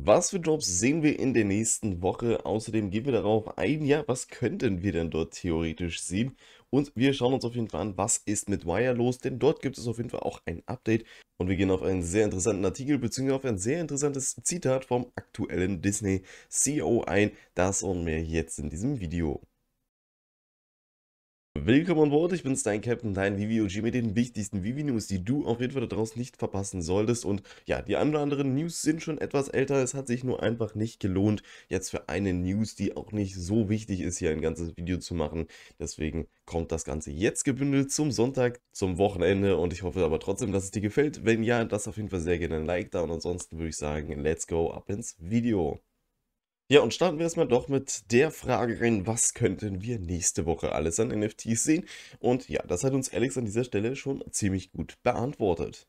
Was für Jobs sehen wir in der nächsten Woche? Außerdem gehen wir darauf ein, ja, was könnten wir denn dort theoretisch sehen? Und wir schauen uns auf jeden Fall an, was ist mit Wire los, denn dort gibt es auf jeden Fall auch ein Update. Und wir gehen auf einen sehr interessanten Artikel bzw. auf ein sehr interessantes Zitat vom aktuellen Disney CEO ein. Das und mehr jetzt in diesem Video. Willkommen an Bord, ich bin's, dein Captain, dein Vivi OG mit den wichtigsten vivi news die du auf jeden Fall da draußen nicht verpassen solltest. Und ja, die ein oder anderen News sind schon etwas älter, es hat sich nur einfach nicht gelohnt, jetzt für eine News, die auch nicht so wichtig ist, hier ein ganzes Video zu machen. Deswegen kommt das Ganze jetzt gebündelt zum Sonntag, zum Wochenende und ich hoffe aber trotzdem, dass es dir gefällt. Wenn ja, das auf jeden Fall sehr gerne ein Like da und ansonsten würde ich sagen, let's go ab ins Video. Ja, und starten wir erstmal doch mit der Frage rein, was könnten wir nächste Woche alles an NFTs sehen? Und ja, das hat uns Alex an dieser Stelle schon ziemlich gut beantwortet.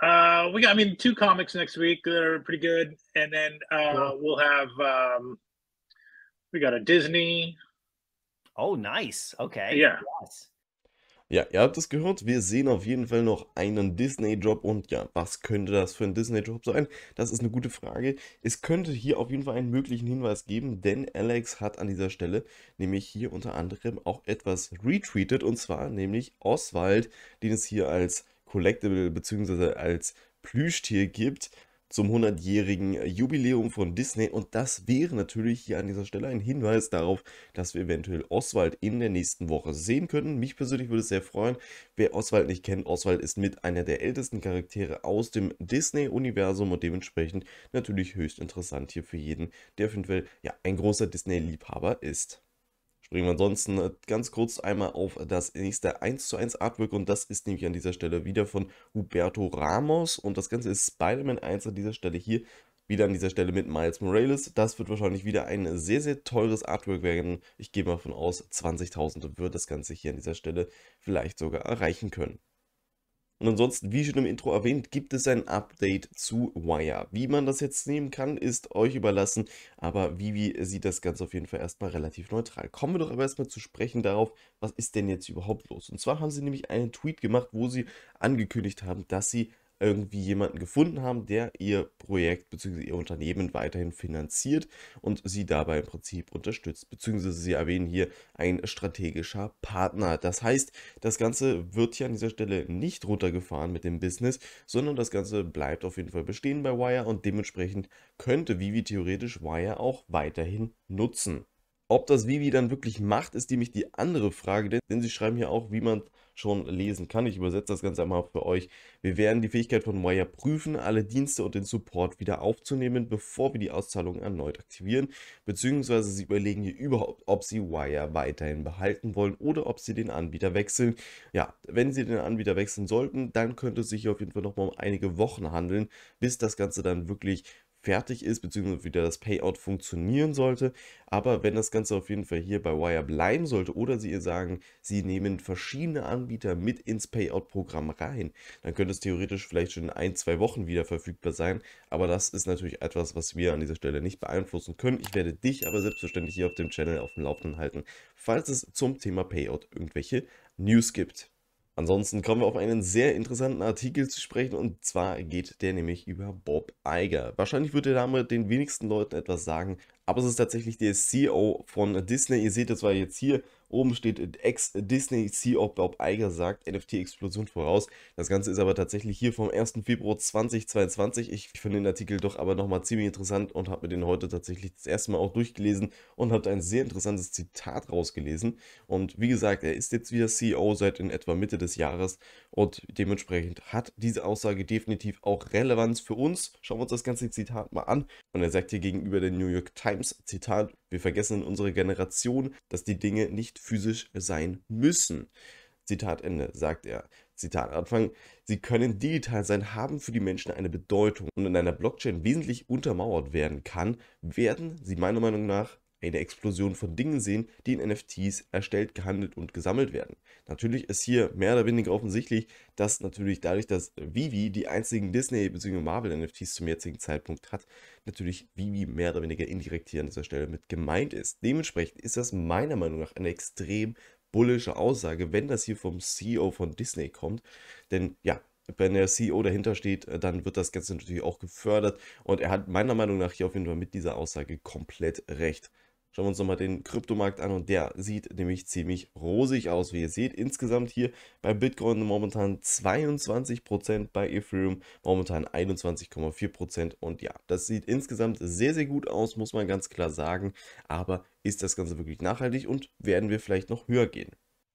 Uh, we got, I mean, two comics next week that are pretty good, and then uh, we'll have um, we got a Disney. Oh, nice. Okay. Yeah. Yes. Ja, ihr habt es gehört, wir sehen auf jeden Fall noch einen Disney-Job und ja, was könnte das für ein Disney-Job sein? Das ist eine gute Frage. Es könnte hier auf jeden Fall einen möglichen Hinweis geben, denn Alex hat an dieser Stelle nämlich hier unter anderem auch etwas retweetet und zwar nämlich Oswald, den es hier als Collectible bzw. als Plüschtier gibt zum 100-jährigen Jubiläum von Disney. Und das wäre natürlich hier an dieser Stelle ein Hinweis darauf, dass wir eventuell Oswald in der nächsten Woche sehen können. Mich persönlich würde es sehr freuen. Wer Oswald nicht kennt, Oswald ist mit einer der ältesten Charaktere aus dem Disney-Universum und dementsprechend natürlich höchst interessant hier für jeden, der eventuell ja ein großer Disney-Liebhaber ist. Springen wir ansonsten äh, ganz kurz einmal auf das nächste 1 zu 1 Artwork und das ist nämlich an dieser Stelle wieder von Huberto Ramos und das Ganze ist Spider-Man 1 an dieser Stelle hier wieder an dieser Stelle mit Miles Morales. Das wird wahrscheinlich wieder ein sehr, sehr teures Artwork werden. Ich gehe mal von aus, 20.000 wird das Ganze hier an dieser Stelle vielleicht sogar erreichen können. Und ansonsten, wie schon im Intro erwähnt, gibt es ein Update zu Wire. Wie man das jetzt nehmen kann, ist euch überlassen, aber Vivi sieht das Ganze auf jeden Fall erstmal relativ neutral. Kommen wir doch aber erstmal zu sprechen darauf, was ist denn jetzt überhaupt los? Und zwar haben sie nämlich einen Tweet gemacht, wo sie angekündigt haben, dass sie irgendwie jemanden gefunden haben, der ihr Projekt bzw. ihr Unternehmen weiterhin finanziert und sie dabei im Prinzip unterstützt. Beziehungsweise sie erwähnen hier ein strategischer Partner. Das heißt, das Ganze wird hier an dieser Stelle nicht runtergefahren mit dem Business, sondern das Ganze bleibt auf jeden Fall bestehen bei Wire und dementsprechend könnte Vivi theoretisch Wire auch weiterhin nutzen. Ob das Vivi dann wirklich macht, ist nämlich die andere Frage, denn sie schreiben hier auch, wie man schon lesen kann. Ich übersetze das Ganze einmal für euch. Wir werden die Fähigkeit von Wire prüfen, alle Dienste und den Support wieder aufzunehmen, bevor wir die Auszahlung erneut aktivieren, beziehungsweise sie überlegen hier überhaupt, ob sie Wire weiterhin behalten wollen oder ob sie den Anbieter wechseln. Ja, wenn sie den Anbieter wechseln sollten, dann könnte es sich hier auf jeden Fall nochmal um einige Wochen handeln, bis das Ganze dann wirklich fertig ist, beziehungsweise wieder das Payout funktionieren sollte. Aber wenn das Ganze auf jeden Fall hier bei Wire bleiben sollte oder Sie ihr sagen, Sie nehmen verschiedene Anbieter mit ins Payout-Programm rein, dann könnte es theoretisch vielleicht schon in ein, zwei Wochen wieder verfügbar sein. Aber das ist natürlich etwas, was wir an dieser Stelle nicht beeinflussen können. Ich werde dich aber selbstverständlich hier auf dem Channel auf dem Laufenden halten, falls es zum Thema Payout irgendwelche News gibt. Ansonsten kommen wir auf einen sehr interessanten Artikel zu sprechen und zwar geht der nämlich über Bob Iger. Wahrscheinlich wird der Name den wenigsten Leuten etwas sagen, aber es ist tatsächlich der CEO von Disney. Ihr seht, das war jetzt hier Oben steht äh, Ex-Disney äh, CEO Bob Eiger sagt, NFT-Explosion voraus. Das Ganze ist aber tatsächlich hier vom 1. Februar 2022. Ich finde den Artikel doch aber nochmal ziemlich interessant und habe mir den heute tatsächlich das erste Mal auch durchgelesen und habe ein sehr interessantes Zitat rausgelesen. Und wie gesagt, er ist jetzt wieder CEO seit in etwa Mitte des Jahres und dementsprechend hat diese Aussage definitiv auch Relevanz für uns. Schauen wir uns das ganze Zitat mal an und er sagt hier gegenüber der New York Times, Zitat, wir vergessen in unserer Generation, dass die Dinge nicht physisch sein müssen. Zitat Ende, sagt er. Zitat Anfang, sie können digital sein, haben für die Menschen eine Bedeutung und in einer Blockchain wesentlich untermauert werden kann, werden sie meiner Meinung nach eine Explosion von Dingen sehen, die in NFTs erstellt, gehandelt und gesammelt werden. Natürlich ist hier mehr oder weniger offensichtlich, dass natürlich dadurch, dass Vivi die einzigen Disney- bzw. Marvel-NFTs zum jetzigen Zeitpunkt hat, natürlich Vivi mehr oder weniger indirekt hier an dieser Stelle mit gemeint ist. Dementsprechend ist das meiner Meinung nach eine extrem bullische Aussage, wenn das hier vom CEO von Disney kommt. Denn ja, wenn der CEO dahinter steht, dann wird das Ganze natürlich auch gefördert. Und er hat meiner Meinung nach hier auf jeden Fall mit dieser Aussage komplett recht. Schauen wir uns nochmal den Kryptomarkt an und der sieht nämlich ziemlich rosig aus, wie ihr seht. Insgesamt hier bei Bitcoin momentan 22%, bei Ethereum momentan 21,4% und ja, das sieht insgesamt sehr, sehr gut aus, muss man ganz klar sagen. Aber ist das Ganze wirklich nachhaltig und werden wir vielleicht noch höher gehen?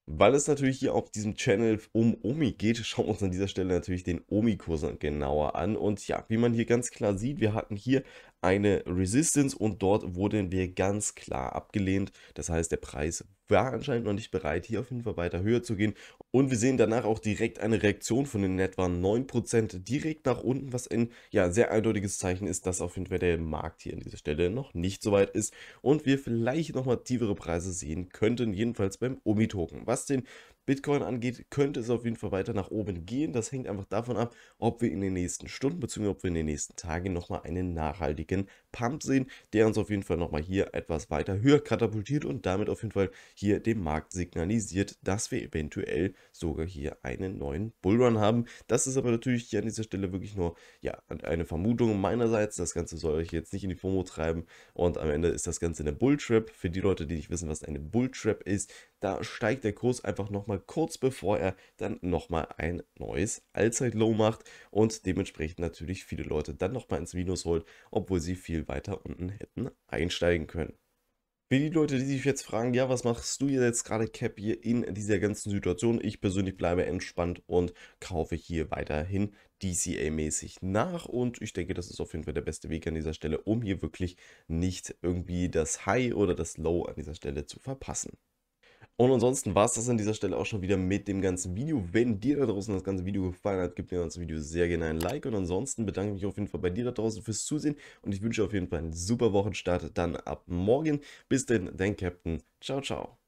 Weil es natürlich hier auf diesem Channel um Omi geht, schauen wir uns an dieser Stelle natürlich den Omi-Kurs genauer an. Und ja, wie man hier ganz klar sieht, wir hatten hier eine Resistance und dort wurden wir ganz klar abgelehnt. Das heißt, der Preis war anscheinend noch nicht bereit, hier auf jeden Fall weiter höher zu gehen. Und wir sehen danach auch direkt eine Reaktion von den etwa 9% direkt nach unten, was ein ja, sehr eindeutiges Zeichen ist, dass auf jeden Fall der Markt hier an dieser Stelle noch nicht so weit ist und wir vielleicht nochmal tiefere Preise sehen könnten, jedenfalls beim Omi-Token. Was den Bitcoin angeht, könnte es auf jeden Fall weiter nach oben gehen. Das hängt einfach davon ab, ob wir in den nächsten Stunden bzw. ob wir in den nächsten Tagen nochmal einen nachhaltigen Pump sehen, der uns auf jeden Fall nochmal hier etwas weiter höher katapultiert und damit auf jeden Fall hier dem Markt signalisiert, dass wir eventuell sogar hier einen neuen Bullrun haben. Das ist aber natürlich hier an dieser Stelle wirklich nur ja, eine Vermutung meinerseits. Das Ganze soll euch jetzt nicht in die FOMO treiben und am Ende ist das Ganze eine Bulltrap. Für die Leute, die nicht wissen, was eine Bulltrap ist, da steigt der Kurs einfach nochmal kurz bevor er dann nochmal ein neues Allzeit-Low macht und dementsprechend natürlich viele Leute dann nochmal ins Minus holt, obwohl sie viel weiter unten hätten einsteigen können. Für die Leute, die sich jetzt fragen, ja, was machst du jetzt gerade, Cap, hier in dieser ganzen Situation? Ich persönlich bleibe entspannt und kaufe hier weiterhin DCA-mäßig nach. Und ich denke, das ist auf jeden Fall der beste Weg an dieser Stelle, um hier wirklich nicht irgendwie das High oder das Low an dieser Stelle zu verpassen. Und ansonsten war es das an dieser Stelle auch schon wieder mit dem ganzen Video. Wenn dir da draußen das ganze Video gefallen hat, gib mir das Video sehr gerne ein Like. Und ansonsten bedanke ich mich auf jeden Fall bei dir da draußen fürs Zusehen. Und ich wünsche auf jeden Fall einen super Wochenstart dann ab morgen. Bis denn, dein Captain. Ciao, ciao.